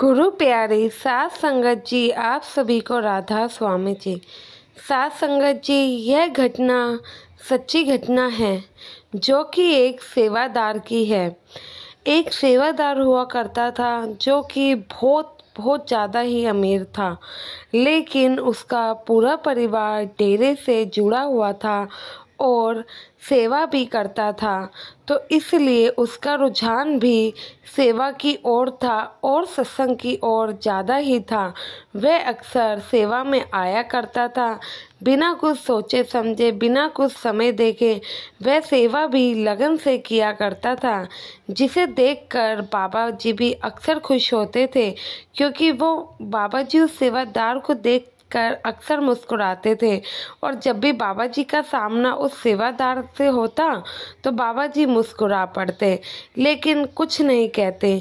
गुरु प्यारे सात संगत जी आप सभी को राधा स्वामी जी सात संगत जी यह घटना सच्ची घटना है जो कि एक सेवादार की है एक सेवादार हुआ करता था जो कि बहुत बहुत ज़्यादा ही अमीर था लेकिन उसका पूरा परिवार डेरे से जुड़ा हुआ था और सेवा भी करता था तो इसलिए उसका रुझान भी सेवा की ओर था और सत्संग की ओर ज़्यादा ही था वह अक्सर सेवा में आया करता था बिना कुछ सोचे समझे बिना कुछ समय देखे वह सेवा भी लगन से किया करता था जिसे देखकर बाबा जी भी अक्सर खुश होते थे क्योंकि वो बाबा जी उस सेवादार को देख देखकर अक्सर मुस्कुराते थे और जब भी बाबा जी का सामना उस सेवादार से होता तो बाबा जी मुस्कुरा पड़ते लेकिन कुछ नहीं कहते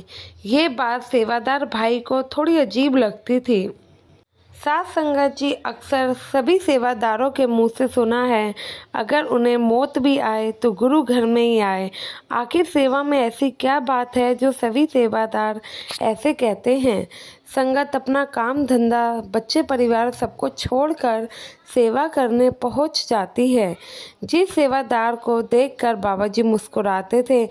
ये बात सेवादार भाई को थोड़ी अजीब लगती थी सास संगत जी अक्सर सभी सेवादारों के मुंह से सुना है अगर उन्हें मौत भी आए तो गुरु घर में ही आए आखिर सेवा में ऐसी क्या बात है जो सभी सेवादार ऐसे कहते हैं संगत अपना काम धंधा बच्चे परिवार सबको छोड़कर सेवा करने पहुंच जाती है जिस सेवादार को देखकर जी मुस्कुराते थे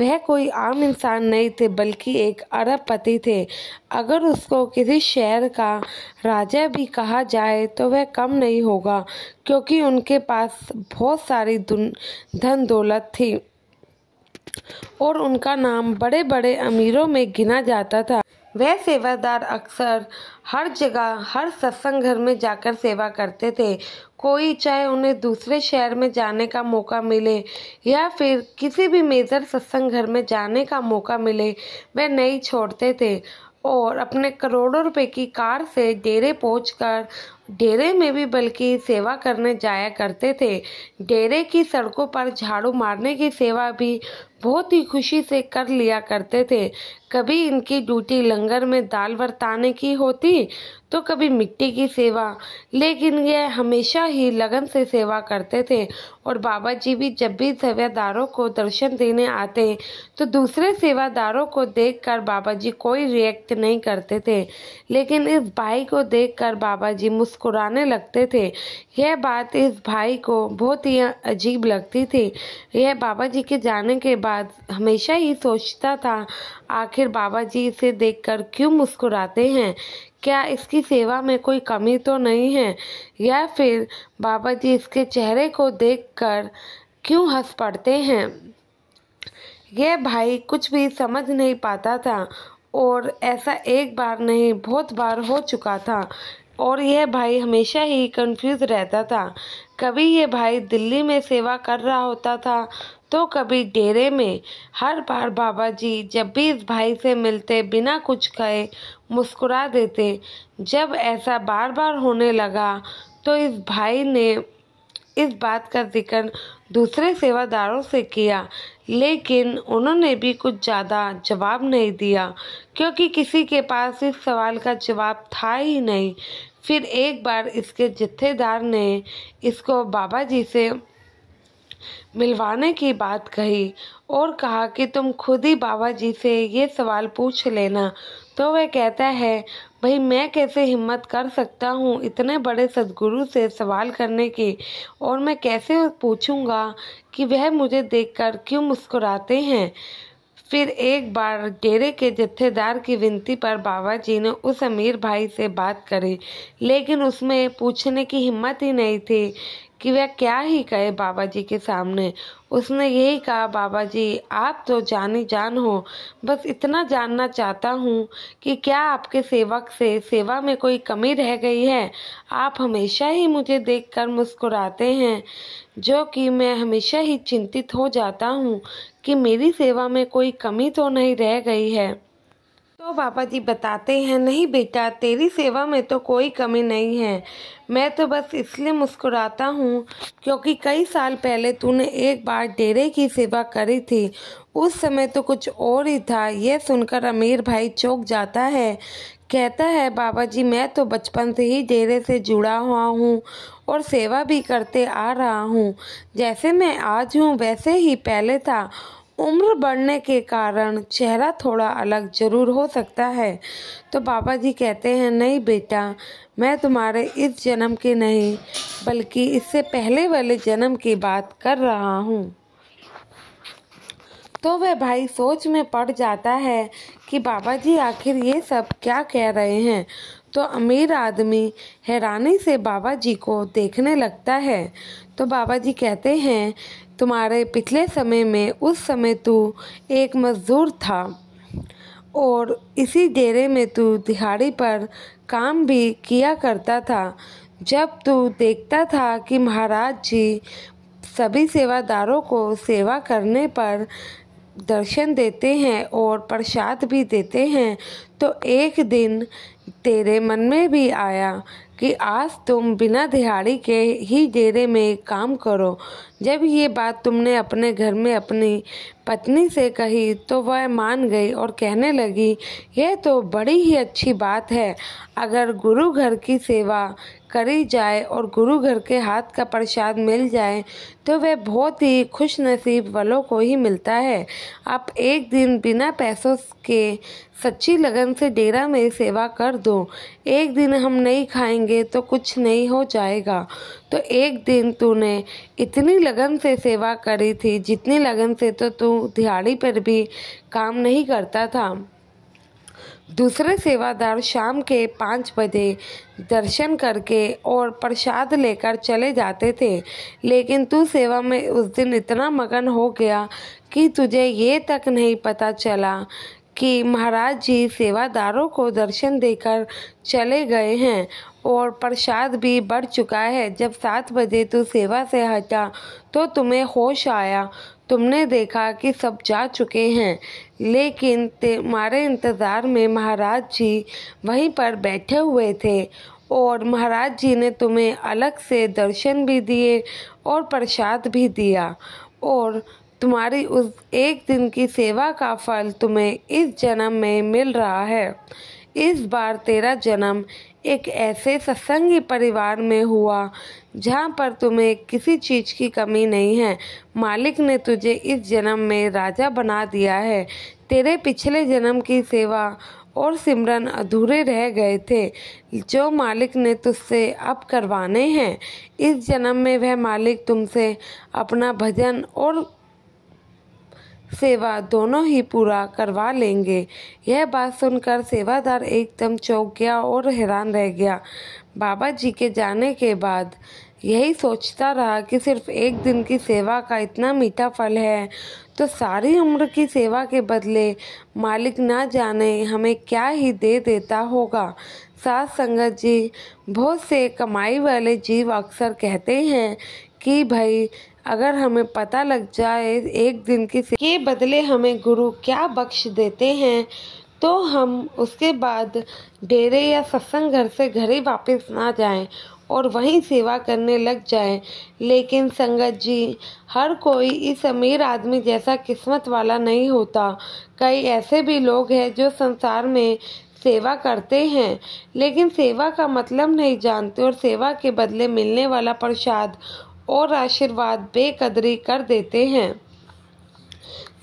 वह कोई आम इंसान नहीं थे बल्कि एक अरबपति थे अगर उसको किसी शहर का राजा भी कहा जाए तो वह कम नहीं होगा क्योंकि उनके पास बहुत सारी धन दौलत थी और उनका नाम बड़े बड़े अमीरों में गिना जाता था वह सेवादार अक्सर हर जगह हर सत्संग घर में जाकर सेवा करते थे कोई चाहे उन्हें दूसरे शहर में जाने का मौका मिले या फिर किसी भी मेजर सत्संग घर में जाने का मौका मिले वह नहीं छोड़ते थे और अपने करोड़ों रुपए की कार से डेरे पहुंचकर डेरे में भी बल्कि सेवा करने जाया करते थे डेरे की सड़कों पर झाड़ू मारने की सेवा भी बहुत ही खुशी से कर लिया करते थे कभी इनकी ड्यूटी लंगर में दाल बरताने की होती तो कभी मिट्टी की सेवा लेकिन ये हमेशा ही लगन से सेवा करते थे और बाबा जी भी जब भी सेवादारों को दर्शन देने आते तो दूसरे सेवादारों को देखकर बाबा जी कोई रिएक्ट नहीं करते थे लेकिन इस भाई को देखकर बाबा जी मुस्क मुस्कुराने लगते थे यह बात इस भाई को बहुत ही अजीब लगती थी यह बाबा जी के जाने के बाद हमेशा ही सोचता था आखिर बाबा जी इसे देखकर क्यों मुस्कुराते हैं क्या इसकी सेवा में कोई कमी तो नहीं है या फिर बाबा जी इसके चेहरे को देखकर क्यों हंस पड़ते हैं यह भाई कुछ भी समझ नहीं पाता था और ऐसा एक बार नहीं बहुत बार हो चुका था और यह भाई हमेशा ही कंफ्यूज रहता था कभी यह भाई दिल्ली में सेवा कर रहा होता था तो कभी डेरे में हर बार बाबा जी जब भी इस भाई से मिलते बिना कुछ कहे मुस्कुरा देते जब ऐसा बार बार होने लगा तो इस भाई ने इस बात का जिक्र दूसरे सेवादारों से किया लेकिन उन्होंने भी कुछ ज़्यादा जवाब नहीं दिया क्योंकि किसी के पास इस सवाल का जवाब था ही नहीं फिर एक बार इसके जत्थेदार ने इसको बाबा जी से मिलवाने की बात कही और कहा कि तुम खुद ही बाबा जी से ये सवाल पूछ लेना तो वह कहता है भाई मैं कैसे हिम्मत कर सकता हूँ इतने बड़े सदगुरु से सवाल करने के और मैं कैसे पूछूँगा कि वह मुझे देखकर क्यों मुस्कुराते हैं फिर एक बार डेरे के जत्थेदार की विनती पर बाबा जी ने उस अमीर भाई से बात करी लेकिन उसमें पूछने की हिम्मत ही नहीं थी कि वह क्या ही कहे बाबा जी के सामने उसने यही कहा बाबा जी आप तो जानी जान हो बस इतना जानना चाहता हूँ कि क्या आपके सेवक से सेवा में कोई कमी रह गई है आप हमेशा ही मुझे देखकर मुस्कुराते हैं जो कि मैं हमेशा ही चिंतित हो जाता हूँ कि मेरी सेवा में कोई कमी तो नहीं रह गई है तो बाबा जी बताते हैं नहीं बेटा तेरी सेवा में तो कोई कमी नहीं है मैं तो बस इसलिए मुस्कुराता हूँ क्योंकि कई साल पहले तूने एक बार डेरे की सेवा करी थी उस समय तो कुछ और ही था यह सुनकर अमीर भाई चौंक जाता है कहता है बाबा जी मैं तो बचपन से ही डेरे से जुड़ा हुआ हूँ और सेवा भी करते आ रहा हूँ जैसे मैं आज हूँ वैसे ही पहले था उम्र बढ़ने के कारण चेहरा थोड़ा अलग जरूर हो सकता है तो बाबा जी कहते हैं नहीं बेटा मैं तुम्हारे इस जन्म के नहीं बल्कि इससे पहले वाले जन्म की बात कर रहा हूँ तो वह भाई सोच में पड़ जाता है कि बाबा जी आखिर ये सब क्या कह रहे हैं तो अमीर आदमी हैरानी से बाबा जी को देखने लगता है तो बाबा जी कहते हैं तुम्हारे पिछले समय में उस समय तू एक मज़दूर था और इसी डेरे में तू दिहाड़ी पर काम भी किया करता था जब तू देखता था कि महाराज जी सभी सेवादारों को सेवा करने पर दर्शन देते हैं और प्रसाद भी देते हैं तो एक दिन तेरे मन में भी आया कि आज तुम बिना दिहाड़ी के ही डेरे में काम करो जब ये बात तुमने अपने घर में अपनी पत्नी से कही तो वह मान गई और कहने लगी यह तो बड़ी ही अच्छी बात है अगर गुरु घर की सेवा करी जाए और गुरु घर के हाथ का प्रसाद मिल जाए तो वह बहुत ही खुश नसीब वालों को ही मिलता है आप एक दिन बिना पैसों के सच्ची लगन से डेरा में सेवा कर दो एक दिन हम नहीं खाएंगे तो कुछ नहीं हो जाएगा तो एक दिन तूने इतनी लगन से सेवा करी थी जितनी लगन से तो तू दिहाड़ी पर भी काम नहीं करता था दूसरे सेवादार शाम के पाँच बजे दर्शन करके और प्रसाद लेकर चले जाते थे लेकिन तू सेवा में उस दिन इतना मगन हो गया कि तुझे ये तक नहीं पता चला कि महाराज जी सेवादारों को दर्शन देकर चले गए हैं और प्रसाद भी बढ़ चुका है जब सात बजे तू सेवा से हटा तो तुम्हें होश आया तुमने देखा कि सब जा चुके हैं लेकिन तुम्हारे इंतज़ार में महाराज जी वहीं पर बैठे हुए थे और महाराज जी ने तुम्हें अलग से दर्शन भी दिए और प्रसाद भी दिया और तुम्हारी उस एक दिन की सेवा का फल तुम्हें इस जन्म में मिल रहा है इस बार तेरा जन्म एक ऐसे सत्संगी परिवार में हुआ जहाँ पर तुम्हें किसी चीज़ की कमी नहीं है मालिक ने तुझे इस जन्म में राजा बना दिया है तेरे पिछले जन्म की सेवा और सिमरन अधूरे रह गए थे जो मालिक ने तुझसे अब करवाने हैं इस जन्म में वह मालिक तुमसे अपना भजन और सेवा दोनों ही पूरा करवा लेंगे यह बात सुनकर सेवादार एकदम चौंक गया और हैरान रह गया बाबा जी के जाने के बाद यही सोचता रहा कि सिर्फ एक दिन की सेवा का इतना मीठा फल है तो सारी उम्र की सेवा के बदले मालिक ना जाने हमें क्या ही दे देता होगा सास संगत जी बहुत से कमाई वाले जीव अक्सर कहते हैं कि भाई अगर हमें पता लग जाए एक दिन की के बदले हमें गुरु क्या बख्श देते हैं तो हम उसके बाद डेरे या सत्संग घर से घरे वापस ना जाएं और वहीं सेवा करने लग जाए लेकिन संगत जी हर कोई इस अमीर आदमी जैसा किस्मत वाला नहीं होता कई ऐसे भी लोग हैं जो संसार में सेवा करते हैं लेकिन सेवा का मतलब नहीं जानते और सेवा के बदले मिलने वाला प्रसाद और आशीर्वाद बेकदरी कर देते हैं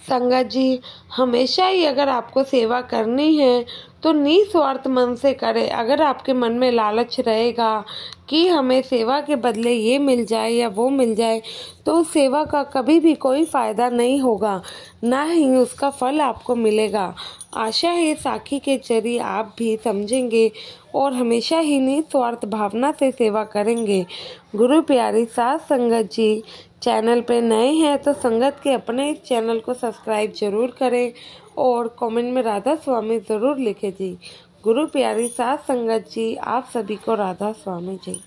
संगत जी हमेशा ही अगर आपको सेवा करनी है तो निस्वार्थ मन से करें अगर आपके मन में लालच रहेगा कि हमें सेवा के बदले ये मिल जाए या वो मिल जाए तो उस सेवा का कभी भी कोई फ़ायदा नहीं होगा ना ही उसका फल आपको मिलेगा आशा है साखी के जरिए आप भी समझेंगे और हमेशा ही निस्वार्थ भावना से सेवा करेंगे गुरु प्यारी सास संगत जी चैनल पे नए हैं तो संगत के अपने इस चैनल को सब्सक्राइब जरूर करें और कमेंट में राधा स्वामी ज़रूर लिखे जी गुरु प्यारी सात संगत जी आप सभी को राधा स्वामी जी